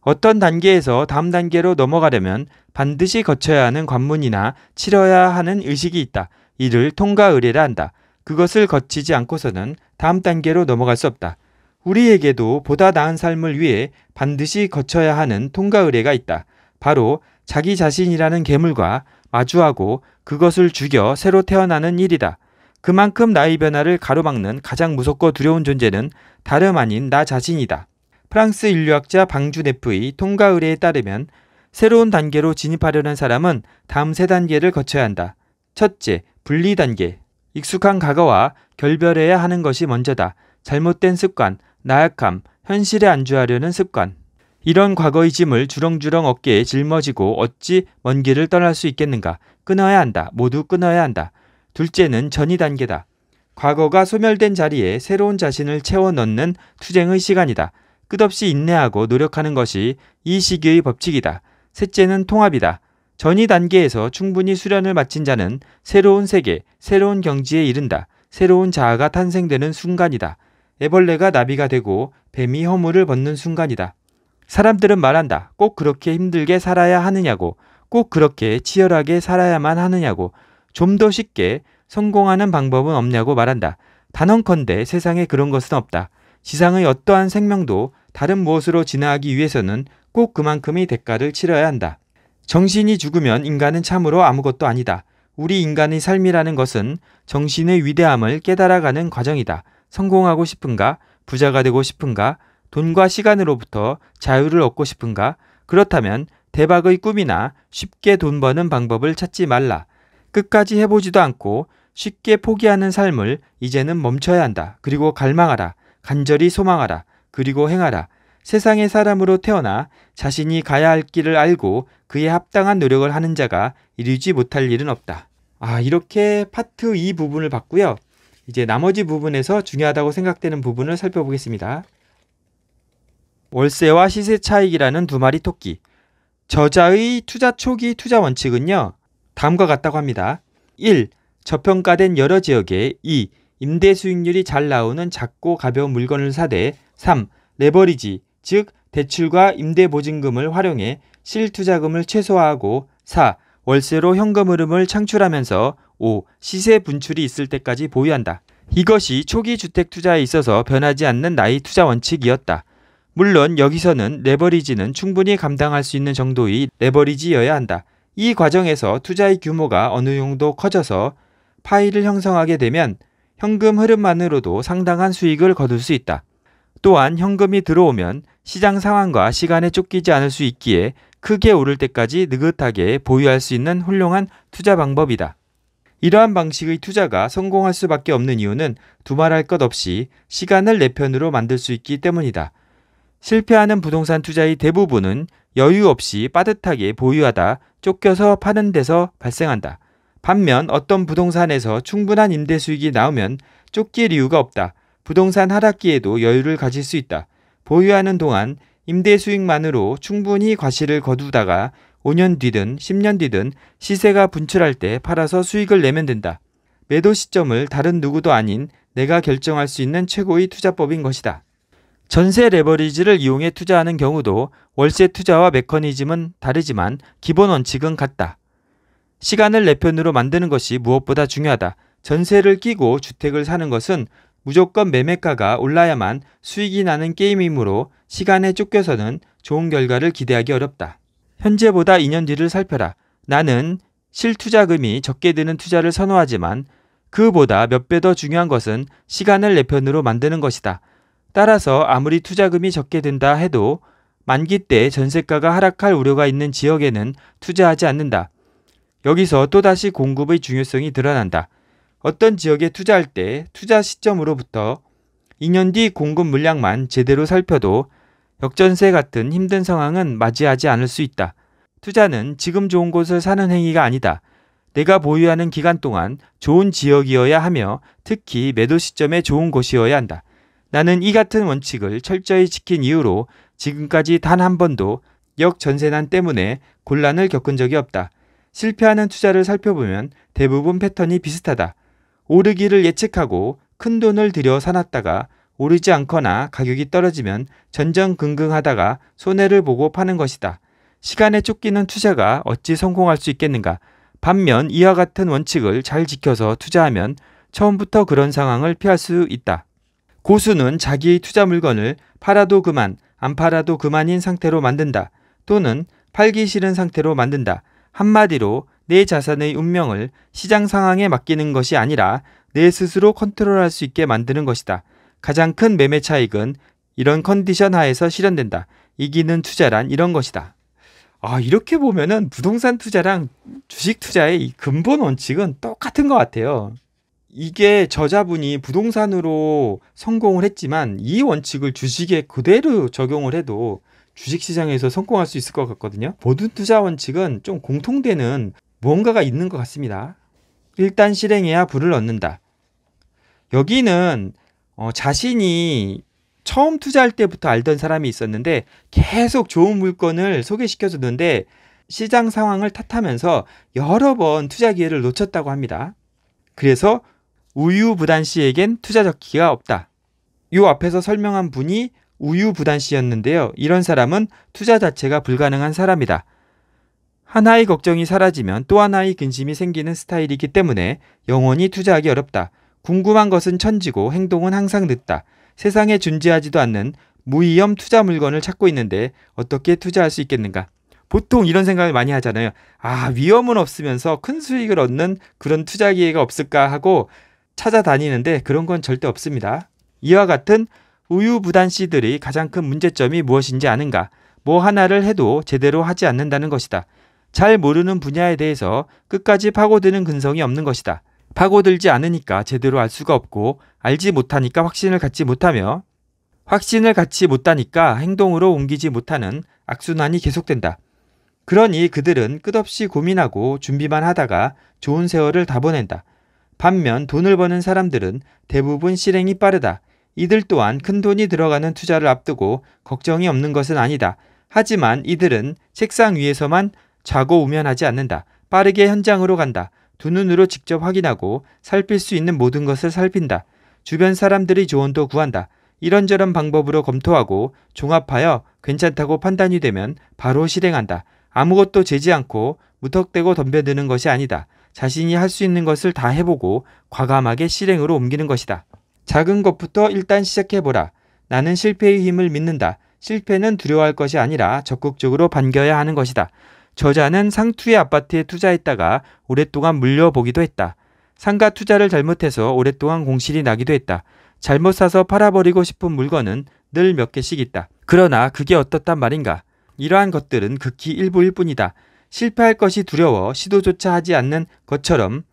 어떤 단계에서 다음 단계로 넘어가려면 반드시 거쳐야 하는 관문이나 치러야 하는 의식이 있다. 이를 통과 의례라 한다. 그것을 거치지 않고서는 다음 단계로 넘어갈 수 없다. 우리에게도 보다 나은 삶을 위해 반드시 거쳐야 하는 통과 의례가 있다. 바로 자기 자신이라는 괴물과 마주하고 그것을 죽여 새로 태어나는 일이다. 그만큼 나의 변화를 가로막는 가장 무섭고 두려운 존재는 다름 아닌 나 자신이다. 프랑스 인류학자 방주네프의 통과 의례에 따르면 새로운 단계로 진입하려는 사람은 다음 세 단계를 거쳐야 한다. 첫째, 분리 단계. 익숙한 과거와 결별해야 하는 것이 먼저다. 잘못된 습관, 나약함, 현실에 안주하려는 습관. 이런 과거의 짐을 주렁주렁 어깨에 짊어지고 어찌 먼 길을 떠날 수 있겠는가? 끊어야 한다. 모두 끊어야 한다. 둘째는 전이 단계다. 과거가 소멸된 자리에 새로운 자신을 채워 넣는 투쟁의 시간이다. 끝없이 인내하고 노력하는 것이 이 시기의 법칙이다. 셋째는 통합이다. 전이 단계에서 충분히 수련을 마친 자는 새로운 세계, 새로운 경지에 이른다. 새로운 자아가 탄생되는 순간이다. 애벌레가 나비가 되고 뱀이 허물을 벗는 순간이다. 사람들은 말한다. 꼭 그렇게 힘들게 살아야 하느냐고. 꼭 그렇게 치열하게 살아야만 하느냐고. 좀 더 쉽게 성공하는 방법은 없냐고 말한다. 단언컨대 세상에 그런 것은 없다. 지상의 어떠한 생명도 다른 무엇으로 진화하기 위해서는 꼭 그만큼의 대가를 치러야 한다. 정신이 죽으면 인간은 참으로 아무것도 아니다. 우리 인간의 삶이라는 것은 정신의 위대함을 깨달아가는 과정이다. 성공하고 싶은가? 부자가 되고 싶은가? 돈과 시간으로부터 자유를 얻고 싶은가? 그렇다면 대박의 꿈이나 쉽게 돈 버는 방법을 찾지 말라. 끝까지 해보지도 않고 쉽게 포기하는 삶을 이제는 멈춰야 한다. 그리고 갈망하라. 간절히 소망하라. 그리고 행하라. 세상의 사람으로 태어나 자신이 가야 할 길을 알고 그에 합당한 노력을 하는 자가 이루지 못할 일은 없다. 아, 이렇게 파트 2 부분을 봤고요. 이제 나머지 부분에서 중요하다고 생각되는 부분을 살펴보겠습니다. 월세와 시세 차익이라는 두 마리 토끼. 저자의 투자 초기 투자 원칙은요. 다음과 같다고 합니다. 1. 저평가된 여러 지역에 2. 임대 수익률이 잘 나오는 작고 가벼운 물건을 사되 3. 레버리지 즉 대출과 임대보증금을 활용해 실투자금을 최소화하고 4. 월세로 현금 흐름을 창출하면서 5. 시세 분출이 있을 때까지 보유한다. 이것이 초기 주택 투자에 있어서 변하지 않는 나이 투자 원칙이었다. 물론 여기서는 레버리지는 충분히 감당할 수 있는 정도의 레버리지여야 한다. 이 과정에서 투자의 규모가 어느 정도 커져서 파일을 형성하게 되면 현금 흐름만으로도 상당한 수익을 거둘 수 있다. 또한 현금이 들어오면 시장 상황과 시간에 쫓기지 않을 수 있기에 크게 오를 때까지 느긋하게 보유할 수 있는 훌륭한 투자 방법이다. 이러한 방식의 투자가 성공할 수밖에 없는 이유는 두말할 것 없이 시간을 내 편으로 만들 수 있기 때문이다. 실패하는 부동산 투자의 대부분은 여유 없이 빠듯하게 보유하다 쫓겨서 파는 데서 발생한다. 반면 어떤 부동산에서 충분한 임대 수익이 나오면 쫓길 이유가 없다. 부동산 하락기에도 여유를 가질 수 있다. 보유하는 동안 임대 수익만으로 충분히 과실을 거두다가 5년 뒤든 10년 뒤든 시세가 분출할 때 팔아서 수익을 내면 된다. 매도 시점을 다른 누구도 아닌 내가 결정할 수 있는 최고의 투자법인 것이다. 전세 레버리지를 이용해 투자하는 경우도 월세 투자와 메커니즘은 다르지만 기본 원칙은 같다. 시간을 내 편으로 만드는 것이 무엇보다 중요하다. 전세를 끼고 주택을 사는 것은 무조건 매매가가 올라야만 수익이 나는 게임이므로 시간에 쫓겨서는 좋은 결과를 기대하기 어렵다. 현재보다 2년 뒤를 살펴라. 나는 실투자금이 적게 드는 투자를 선호하지만 그보다 몇 배 더 중요한 것은 시간을 내 편으로 만드는 것이다. 따라서 아무리 투자금이 적게 든다 해도 만기 때 전세가가 하락할 우려가 있는 지역에는 투자하지 않는다. 여기서 또다시 공급의 중요성이 드러난다. 어떤 지역에 투자할 때 투자 시점으로부터 2년 뒤 공급 물량만 제대로 살펴도 역전세 같은 힘든 상황은 맞이하지 않을 수 있다. 투자는 지금 좋은 곳을 사는 행위가 아니다. 내가 보유하는 기간 동안 좋은 지역이어야 하며 특히 매도 시점에 좋은 곳이어야 한다. 나는 이 같은 원칙을 철저히 지킨 이후로 지금까지 단 한 번도 역전세난 때문에 곤란을 겪은 적이 없다. 실패하는 투자를 살펴보면 대부분 패턴이 비슷하다. 오르기를 예측하고 큰 돈을 들여 사놨다가 오르지 않거나 가격이 떨어지면 전전긍긍하다가 손해를 보고 파는 것이다. 시간에 쫓기는 투자가 어찌 성공할 수 있겠는가? 반면 이와 같은 원칙을 잘 지켜서 투자하면 처음부터 그런 상황을 피할 수 있다. 고수는 자기 의 투자 물건을 팔아도 그만, 안 팔아도 그만인 상태로 만든다. 또는 팔기 싫은 상태로 만든다. 한마디로 내 자산의 운명을 시장 상황에 맡기는 것이 아니라 내 스스로 컨트롤할 수 있게 만드는 것이다. 가장 큰 매매 차익은 이런 컨디션 하에서 실현된다. 이기는 투자란 이런 것이다. 아, 이렇게 보면은 부동산 투자랑 주식 투자의 이 근본 원칙은 똑같은 것 같아요. 이게 저자분이 부동산으로 성공을 했지만 이 원칙을 주식에 그대로 적용을 해도 주식시장에서 성공할 수 있을 것 같거든요. 모든 투자 원칙은 좀 공통되는 뭔가가 있는 것 같습니다. 일단 실행해야 불을 얻는다. 여기는 어, 자신이 처음 투자할 때부터 알던 사람이 있었는데 계속 좋은 물건을 소개시켜 줬는데 시장 상황을 탓하면서 여러 번 투자 기회를 놓쳤다고 합니다. 그래서 우유부단 씨에겐 투자적 기가 없다. 요 앞에서 설명한 분이 우유부단 씨였는데요. 이런 사람은 투자 자체가 불가능한 사람이다. 하나의 걱정이 사라지면 또 하나의 근심이 생기는 스타일이기 때문에 영원히 투자하기 어렵다. 궁금한 것은 천지고 행동은 항상 늦다. 세상에 존재하지도 않는 무위험 투자 물건을 찾고 있는데 어떻게 투자할 수 있겠는가? 보통 이런 생각을 많이 하잖아요. 아, 위험은 없으면서 큰 수익을 얻는 그런 투자 기회가 없을까 하고 찾아다니는데 그런 건 절대 없습니다. 이와 같은 우유부단 씨들이 가장 큰 문제점이 무엇인지 아는가? 뭐 하나를 해도 제대로 하지 않는다는 것이다. 잘 모르는 분야에 대해서 끝까지 파고드는 근성이 없는 것이다. 파고들지 않으니까 제대로 알 수가 없고 알지 못하니까 확신을 갖지 못하며 확신을 갖지 못하니까 행동으로 옮기지 못하는 악순환이 계속된다. 그러니 그들은 끝없이 고민하고 준비만 하다가 좋은 세월을 다 보낸다. 반면 돈을 버는 사람들은 대부분 실행이 빠르다. 이들 또한 큰 돈이 들어가는 투자를 앞두고 걱정이 없는 것은 아니다. 하지만 이들은 책상 위에서만 자고 우면하지 않는다. 빠르게 현장으로 간다. 두 눈으로 직접 확인하고 살필 수 있는 모든 것을 살핀다. 주변 사람들의 조언도 구한다. 이런저런 방법으로 검토하고 종합하여 괜찮다고 판단이 되면 바로 실행한다. 아무것도 재지 않고 무턱대고 덤벼드는 것이 아니다. 자신이 할 수 있는 것을 다 해보고 과감하게 실행으로 옮기는 것이다. 작은 것부터 일단 시작해보라. 나는 실패의 힘을 믿는다. 실패는 두려워할 것이 아니라 적극적으로 반겨야 하는 것이다. 저자는 상투의 아파트에 투자했다가 오랫동안 물려보기도 했다. 상가 투자를 잘못해서 오랫동안 공실이 나기도 했다. 잘못 사서 팔아버리고 싶은 물건은 늘 몇 개씩 있다. 그러나 그게 어떻단 말인가? 이러한 것들은 극히 일부일 뿐이다. 실패할 것이 두려워 시도조차 하지 않는 것처럼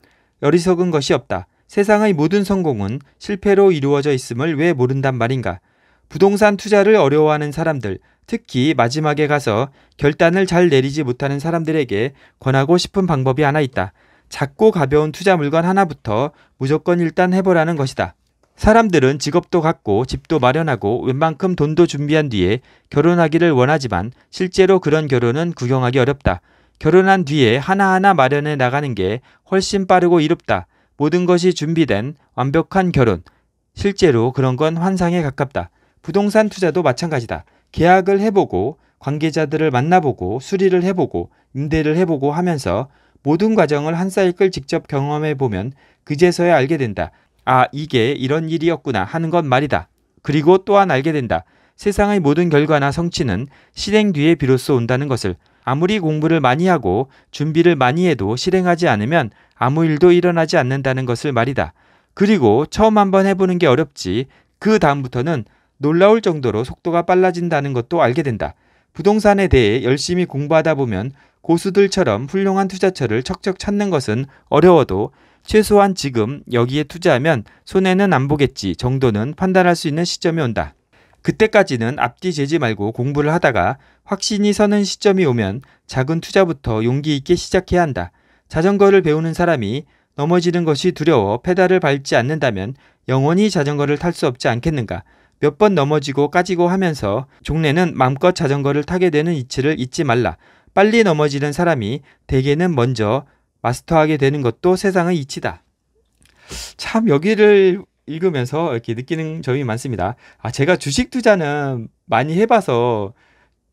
어리석은 것이 없다. 세상의 모든 성공은 실패로 이루어져 있음을 왜 모른단 말인가? 부동산 투자를 어려워하는 사람들, 특히 마지막에 가서 결단을 잘 내리지 못하는 사람들에게 권하고 싶은 방법이 하나 있다. 작고 가벼운 투자 물건 하나부터 무조건 일단 해보라는 것이다. 사람들은 직업도 갖고 집도 마련하고 웬만큼 돈도 준비한 뒤에 결혼하기를 원하지만 실제로 그런 결혼은 구경하기 어렵다. 결혼한 뒤에 하나하나 마련해 나가는 게 훨씬 빠르고 이롭다. 모든 것이 준비된 완벽한 결혼. 실제로 그런 건 환상에 가깝다. 부동산 투자도 마찬가지다. 계약을 해보고 관계자들을 만나보고 수리를 해보고 임대를 해보고 하면서 모든 과정을 한 사이클 직접 경험해보면 그제서야 알게 된다. 아, 이게 이런 일이었구나 하는 것 말이다. 그리고 또한 알게 된다. 세상의 모든 결과나 성취는 실행 뒤에 비로소 온다는 것을 아무리 공부를 많이 하고 준비를 많이 해도 실행하지 않으면 아무 일도 일어나지 않는다는 것을 말이다. 그리고 처음 한번 해보는 게 어렵지 그 다음부터는 놀라울 정도로 속도가 빨라진다는 것도 알게 된다. 부동산에 대해 열심히 공부하다 보면 고수들처럼 훌륭한 투자처를 척척 찾는 것은 어려워도 최소한 지금 여기에 투자하면 손해는 안 보겠지 정도는 판단할 수 있는 시점이 온다. 그때까지는 앞뒤 재지 말고 공부를 하다가 확신이 서는 시점이 오면 작은 투자부터 용기 있게 시작해야 한다. 자전거를 배우는 사람이 넘어지는 것이 두려워 페달을 밟지 않는다면 영원히 자전거를 탈 수 없지 않겠는가. 몇번 넘어지고 까지고 하면서 종래는 맘껏 자전거를 타게 되는 이치를 잊지 말라. 빨리 넘어지는 사람이 대개는 먼저 마스터하게 되는 것도 세상의 이치다. 참 여기를 읽으면서 이렇게 느끼는 점이 많습니다. 아, 제가 주식 투자는 많이 해봐서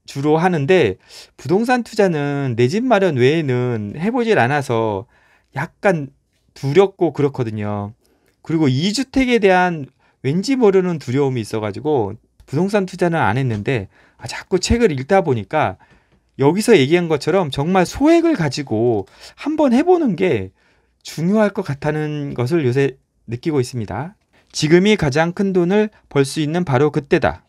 주로 하는데 부동산 투자는 내 집 마련 외에는 해보질 않아서 약간 두렵고 그렇거든요. 그리고 이주택에 대한 왠지 모르는 두려움이 있어가지고 부동산 투자는 안 했는데 아, 자꾸 책을 읽다 보니까 여기서 얘기한 것처럼 정말 소액을 가지고 한번 해보는 게 중요할 것 같다는 것을 요새 느끼고 있습니다. 지금이 가장 큰 돈을 벌 수 있는 바로 그때다.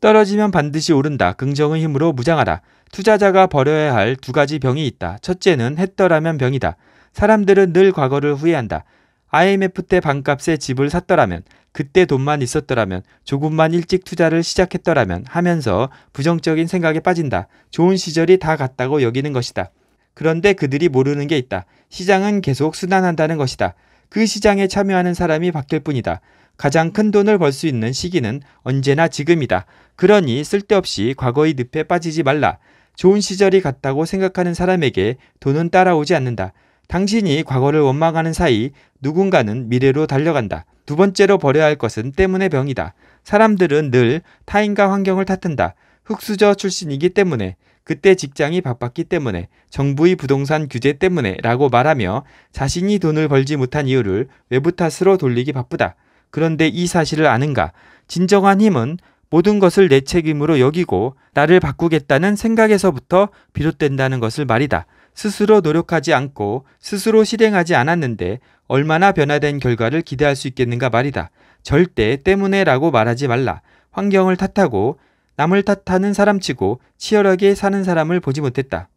떨어지면 반드시 오른다. 긍정의 힘으로 무장하라. 투자자가 버려야 할 두 가지 병이 있다. 첫째는 했더라면 병이다. 사람들은 늘 과거를 후회한다. IMF 때 반값에 집을 샀더라면, 그때 돈만 있었더라면, 조금만 일찍 투자를 시작했더라면 하면서 부정적인 생각에 빠진다. 좋은 시절이 다 갔다고 여기는 것이다. 그런데 그들이 모르는 게 있다. 시장은 계속 순환한다는 것이다. 그 시장에 참여하는 사람이 바뀔 뿐이다. 가장 큰 돈을 벌 수 있는 시기는 언제나 지금이다. 그러니 쓸데없이 과거의 늪에 빠지지 말라. 좋은 시절이 갔다고 생각하는 사람에게 돈은 따라오지 않는다. 당신이 과거를 원망하는 사이 누군가는 미래로 달려간다. 두 번째로 버려야 할 것은 때문에 병이다. 사람들은 늘 타인과 환경을 탓한다. 흙수저 출신이기 때문에 그때 직장이 바빴기 때문에 정부의 부동산 규제 때문에 라고 말하며 자신이 돈을 벌지 못한 이유를 외부 탓으로 돌리기 바쁘다. 그런데 이 사실을 아는가? 진정한 힘은 모든 것을 내 책임으로 여기고 나를 바꾸겠다는 생각에서부터 비롯된다는 것을 말이다. 스스로 노력하지 않고 스스로 실행하지 않았는데 얼마나 변화된 결과를 기대할 수 있겠는가 말이다. 절대 때문에 라고 말하지 말라. 환경을 탓하고 남을 탓하는 사람치고 치열하게 사는 사람을 보지 못했다.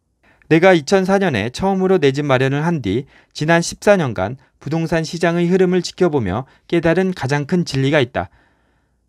내가 2004년에 처음으로 내 집 마련을 한 뒤 지난 14년간 부동산 시장의 흐름을 지켜보며 깨달은 가장 큰 진리가 있다.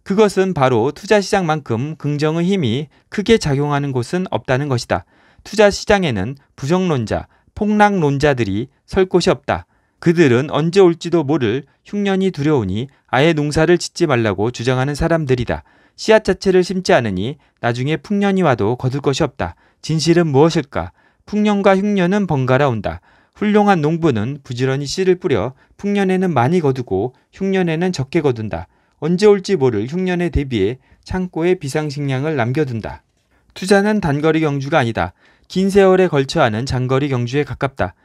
그것은 바로 투자 시장만큼 긍정의 힘이 크게 작용하는 곳은 없다는 것이다. 투자 시장에는 부정론자, 폭락론자들이 설 곳이 없다. 그들은 언제 올지도 모를 흉년이 두려우니 아예 농사를 짓지 말라고 주장하는 사람들이다. 씨앗 자체를 심지 않으니 나중에 풍년이 와도 거둘 것이 없다. 진실은 무엇일까? 풍년과 흉년은 번갈아 온다. 훌륭한 농부는 부지런히 씨를 뿌려 풍년에는 많이 거두고 흉년에는 적게 거둔다. 언제 올지 모를 흉년에 대비해 창고에 비상식량을 남겨둔다. 투자는 단거리 경주가 아니다. 긴 세월에 걸쳐 하는 장거리 경주에 가깝다.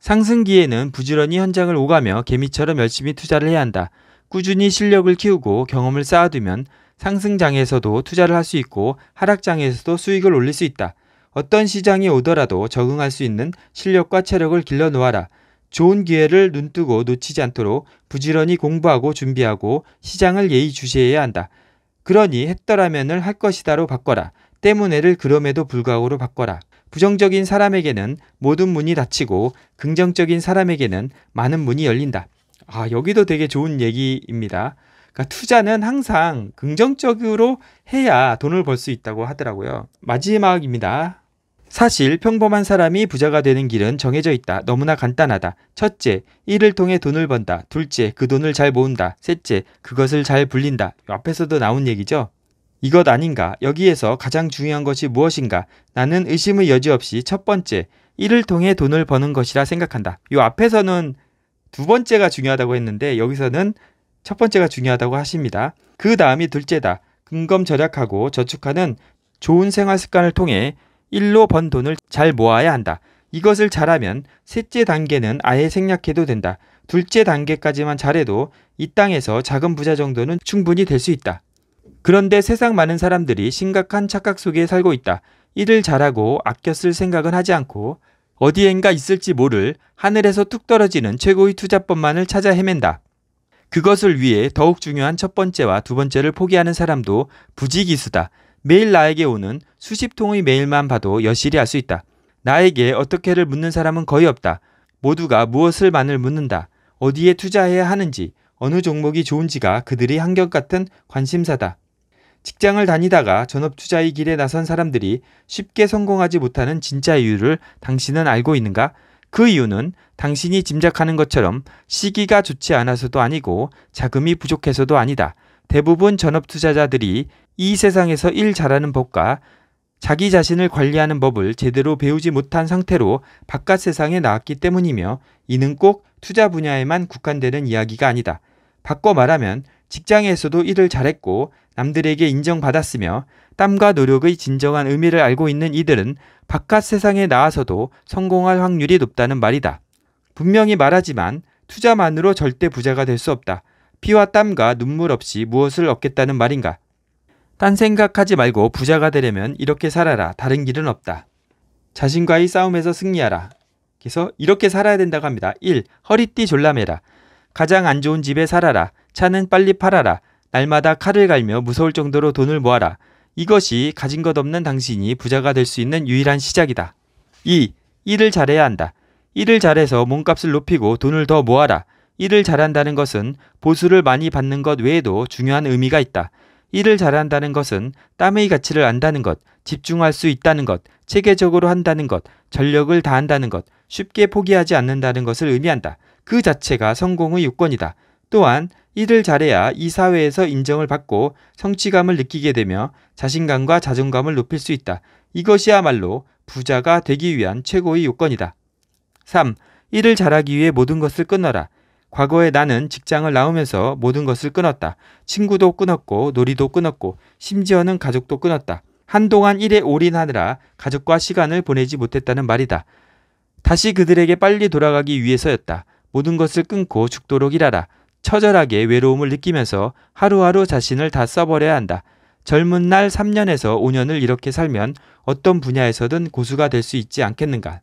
상승기에는 부지런히 현장을 오가며 개미처럼 열심히 투자를 해야 한다. 꾸준히 실력을 키우고 경험을 쌓아두면 상승장에서도 투자를 할 수 있고 하락장에서도 수익을 올릴 수 있다. 어떤 시장이 오더라도 적응할 수 있는 실력과 체력을 길러놓아라. 좋은 기회를 눈뜨고 놓치지 않도록 부지런히 공부하고 준비하고 시장을 예의주시해야 한다. 그러니 했더라면을 할 것이다로 바꿔라. 때문에를 그럼에도 불구하고로 바꿔라. 부정적인 사람에게는 모든 문이 닫히고 긍정적인 사람에게는 많은 문이 열린다. 아, 여기도 되게 좋은 얘기입니다. 그러니까 투자는 항상 긍정적으로 해야 돈을 벌 수 있다고 하더라고요. 마지막입니다. 사실 평범한 사람이 부자가 되는 길은 정해져 있다. 너무나 간단하다. 첫째, 일을 통해 돈을 번다. 둘째, 그 돈을 잘 모은다. 셋째, 그것을 잘 불린다. 앞에서도 나온 얘기죠. 이것 아닌가? 여기에서 가장 중요한 것이 무엇인가? 나는 의심의 여지 없이 첫 번째, 이를 통해 돈을 버는 것이라 생각한다. 요 앞에서는 두 번째가 중요하다고 했는데 여기서는 첫 번째가 중요하다고 하십니다. 그 다음이 둘째다. 금검 절약하고 저축하는 좋은 생활 습관을 통해 일로 번 돈을 잘 모아야 한다. 이것을 잘하면 셋째 단계는 아예 생략해도 된다. 둘째 단계까지만 잘해도 이 땅에서 작은 부자 정도는 충분히 될 수 있다. 그런데 세상 많은 사람들이 심각한 착각 속에 살고 있다. 일을 잘하고 아껴 쓸 생각은 하지 않고 어디엔가 있을지 모를 하늘에서 뚝 떨어지는 최고의 투자법만을 찾아 헤맨다. 그것을 위해 더욱 중요한 첫 번째와 두 번째를 포기하는 사람도 부지기수다. 매일 나에게 오는 수십 통의 메일만 봐도 여실히 알 수 있다. 나에게 어떻게를 묻는 사람은 거의 없다. 모두가 무엇을만을 묻는다. 어디에 투자해야 하는지, 어느 종목이 좋은지가 그들이한격 같은 관심사다. 직장을 다니다가 전업 투자의 길에 나선 사람들이 쉽게 성공하지 못하는 진짜 이유를 당신은 알고 있는가? 그 이유는 당신이 짐작하는 것처럼 시기가 좋지 않아서도 아니고 자금이 부족해서도 아니다. 대부분 전업 투자자들이 이 세상에서 일 잘하는 법과 자기 자신을 관리하는 법을 제대로 배우지 못한 상태로 바깥 세상에 나왔기 때문이며 이는 꼭 투자 분야에만 국한되는 이야기가 아니다. 바꿔 말하면 직장에서도 일을 잘했고 남들에게 인정받았으며 땀과 노력의 진정한 의미를 알고 있는 이들은 바깥 세상에 나와서도 성공할 확률이 높다는 말이다. 분명히 말하지만 투자만으로 절대 부자가 될 수 없다. 피와 땀과 눈물 없이 무엇을 얻겠다는 말인가? 딴 생각하지 말고 부자가 되려면 이렇게 살아라. 다른 길은 없다. 자신과의 싸움에서 승리하라. 그래서 이렇게 살아야 된다고 합니다. 1. 허리띠 졸라매라. 가장 안 좋은 집에 살아라. 차는 빨리 팔아라. 날마다 칼을 갈며 무서울 정도로 돈을 모아라. 이것이 가진 것 없는 당신이 부자가 될 수 있는 유일한 시작이다. 2. 일을 잘해야 한다. 일을 잘해서 몸값을 높이고 돈을 더 모아라. 일을 잘한다는 것은 보수를 많이 받는 것 외에도 중요한 의미가 있다. 일을 잘한다는 것은 땀의 가치를 안다는 것, 집중할 수 있다는 것, 체계적으로 한다는 것, 전력을 다한다는 것, 쉽게 포기하지 않는다는 것을 의미한다. 그 자체가 성공의 요건이다. 또한 일을 잘해야 이 사회에서 인정을 받고 성취감을 느끼게 되며 자신감과 자존감을 높일 수 있다. 이것이야말로 부자가 되기 위한 최고의 요건이다. 3. 일을 잘하기 위해 모든 것을 끊어라. 과거에 나는 직장을 나오면서 모든 것을 끊었다. 친구도 끊었고 놀이도 끊었고 심지어는 가족도 끊었다. 한동안 일에 올인하느라 가족과 시간을 보내지 못했다는 말이다. 다시 그들에게 빨리 돌아가기 위해서였다. 모든 것을 끊고 죽도록 일하라. 처절하게 외로움을 느끼면서 하루하루 자신을 다 써버려야 한다. 젊은 날 3년에서 5년을 이렇게 살면 어떤 분야에서든 고수가 될 수 있지 않겠는가.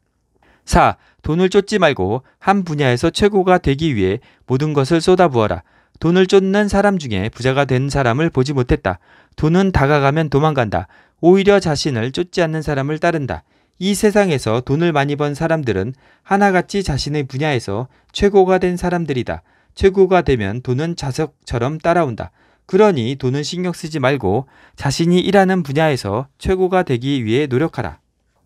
4. 돈을 쫓지 말고 한 분야에서 최고가 되기 위해 모든 것을 쏟아부어라. 돈을 쫓는 사람 중에 부자가 된 사람을 보지 못했다. 돈은 다가가면 도망간다. 오히려 자신을 쫓지 않는 사람을 따른다. 이 세상에서 돈을 많이 번 사람들은 하나같이 자신의 분야에서 최고가 된 사람들이다. 최고가 되면 돈은 자석처럼 따라온다. 그러니 돈은 신경 쓰지 말고 자신이 일하는 분야에서 최고가 되기 위해 노력하라.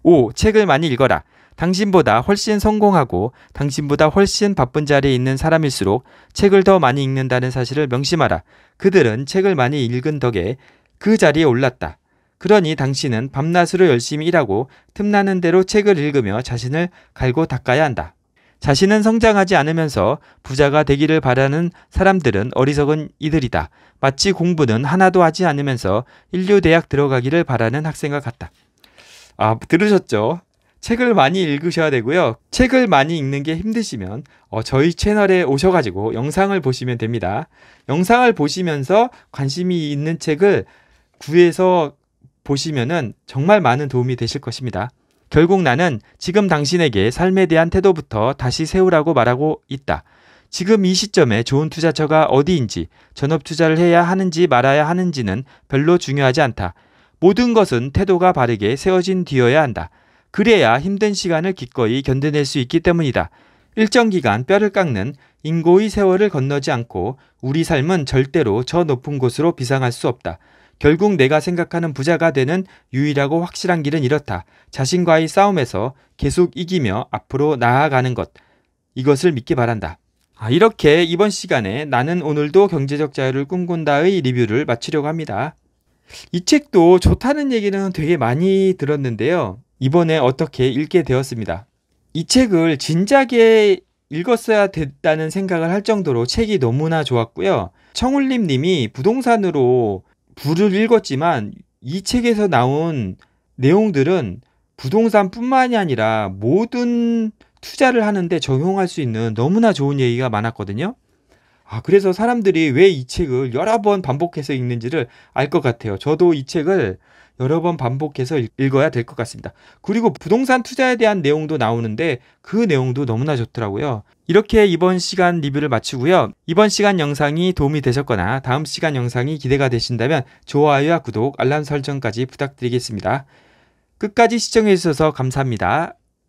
5. 책을 많이 읽어라. 당신보다 훨씬 성공하고 당신보다 훨씬 바쁜 자리에 있는 사람일수록 책을 더 많이 읽는다는 사실을 명심하라. 그들은 책을 많이 읽은 덕에 그 자리에 올랐다. 그러니 당신은 밤낮으로 열심히 일하고 틈나는 대로 책을 읽으며 자신을 갈고 닦아야 한다. 자신은 성장하지 않으면서 부자가 되기를 바라는 사람들은 어리석은 이들이다. 마치 공부는 하나도 하지 않으면서 인류 대학 들어가기를 바라는 학생과 같다. 아, 들으셨죠? 책을 많이 읽으셔야 되고요. 책을 많이 읽는 게 힘드시면 어, 저희 채널에 오셔가지고 영상을 보시면 됩니다. 영상을 보시면서 관심이 있는 책을 구해서 보시면은 정말 많은 도움이 되실 것입니다. 결국 나는 지금 당신에게 삶에 대한 태도부터 다시 세우라고 말하고 있다. 지금 이 시점에 좋은 투자처가 어디인지, 전업 투자를 해야 하는지 말아야 하는지는 별로 중요하지 않다. 모든 것은 태도가 바르게 세워진 뒤여야 한다. 그래야 힘든 시간을 기꺼이 견뎌낼 수 있기 때문이다. 일정 기간 뼈를 깎는 인고의 세월을 건너지 않고 우리 삶은 절대로 저 높은 곳으로 비상할 수 없다. 결국 내가 생각하는 부자가 되는 유일하고 확실한 길은 이렇다. 자신과의 싸움에서 계속 이기며 앞으로 나아가는 것. 이것을 믿기 바란다. 아, 이렇게 이번 시간에 나는 오늘도 경제적 자유를 꿈꾼다의 리뷰를 마치려고 합니다. 이 책도 좋다는 얘기는 되게 많이 들었는데요. 이번에 어떻게 읽게 되었습니다. 이 책을 진작에 읽었어야 됐다는 생각을 할 정도로 책이 너무나 좋았고요. 청울림 님이 부동산으로 부를 읽었지만 이 책에서 나온 내용들은 부동산뿐만이 아니라 모든 투자를 하는데 적용할 수 있는 너무나 좋은 얘기가 많았거든요. 아, 그래서 사람들이 왜 이 책을 여러 번 반복해서 읽는지를 알 것 같아요. 저도 이 책을 여러 번 반복해서 읽어야 될 것 같습니다. 그리고 부동산 투자에 대한 내용도 나오는데 그 내용도 너무나 좋더라고요. 이렇게 이번 시간 리뷰를 마치고요. 이번 시간 영상이 도움이 되셨거나 다음 시간 영상이 기대가 되신다면 좋아요와 구독, 알람 설정까지 부탁드리겠습니다. 끝까지 시청해주셔서 감사합니다.